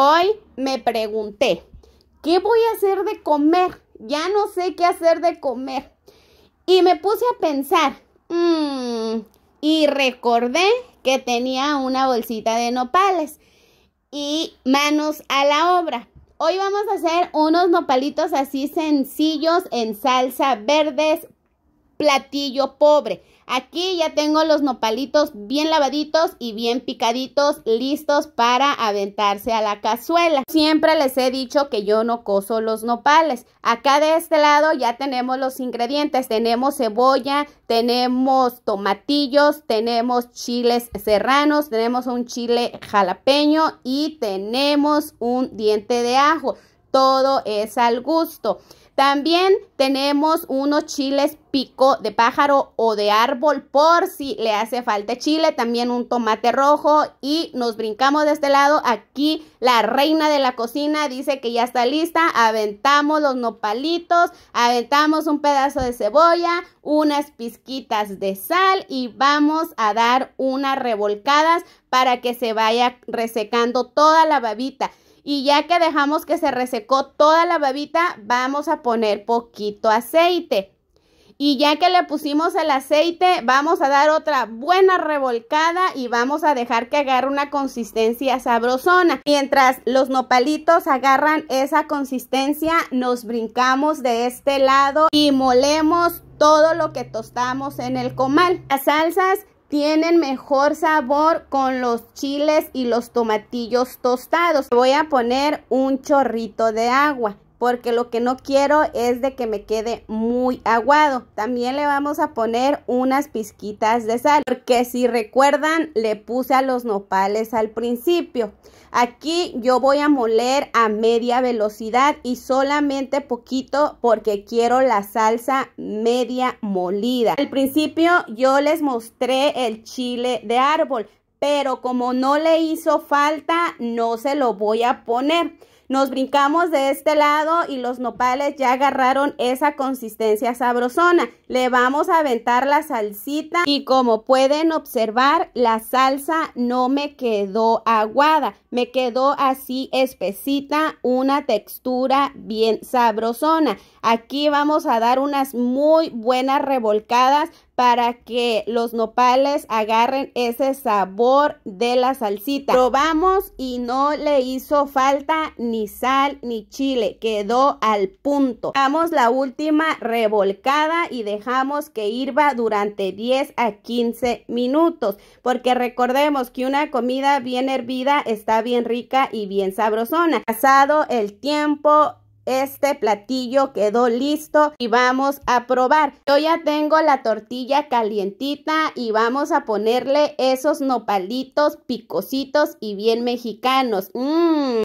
Hoy me pregunté, ¿qué voy a hacer de comer? Ya no sé qué hacer de comer. Y me puse a pensar, mmm, y recordé que tenía una bolsita de nopales y manos a la obra. Hoy vamos a hacer unos nopalitos así sencillos en salsa verdes platillo pobre. Aquí ya tengo los nopalitos bien lavaditos y bien picaditos, listos para aventarse a la cazuela. Siempre les he dicho que yo no coso los nopales. Acá de este lado ya tenemos los ingredientes. Tenemos cebolla, tenemos tomatillos, tenemos chiles serranos, tenemos un chile jalapeño y tenemos un diente de ajo todo es al gusto. También tenemos unos chiles pico de pájaro o de árbol por si le hace falta chile, también un tomate rojo y nos brincamos de este lado. Aquí la reina de la cocina dice que ya está lista, aventamos los nopalitos, aventamos un pedazo de cebolla, unas pizquitas de sal y vamos a dar unas revolcadas para que se vaya resecando toda la babita. Y ya que dejamos que se resecó toda la babita, vamos a poner poquito aceite. Y ya que le pusimos el aceite, vamos a dar otra buena revolcada y vamos a dejar que agarre una consistencia sabrosona. Mientras los nopalitos agarran esa consistencia, nos brincamos de este lado y molemos todo lo que tostamos en el comal. Las salsas tienen mejor sabor con los chiles y los tomatillos tostados. Voy a poner un chorrito de agua porque lo que no quiero es de que me quede muy aguado. También le vamos a poner unas pizquitas de sal, porque si recuerdan le puse a los nopales al principio. Aquí yo voy a moler a media velocidad y solamente poquito porque quiero la salsa media molida. Al principio yo les mostré el chile de árbol, pero como no le hizo falta no se lo voy a poner. Nos brincamos de este lado y los nopales ya agarraron esa consistencia sabrosona. Le vamos a aventar la salsita y como pueden observar, la salsa no me quedó aguada. Me quedó así espesita, una textura bien sabrosona. Aquí vamos a dar unas muy buenas revolcadas para que los nopales agarren ese sabor de la salsita. Probamos y no le hizo falta ni ni sal, ni chile. Quedó al punto. Damos la última revolcada y dejamos que hirva durante 10 a 15 minutos. Porque recordemos que una comida bien hervida está bien rica y bien sabrosona. Pasado el tiempo, este platillo quedó listo y vamos a probar. Yo ya tengo la tortilla calientita y vamos a ponerle esos nopalitos picositos y bien mexicanos. ¡Mmm!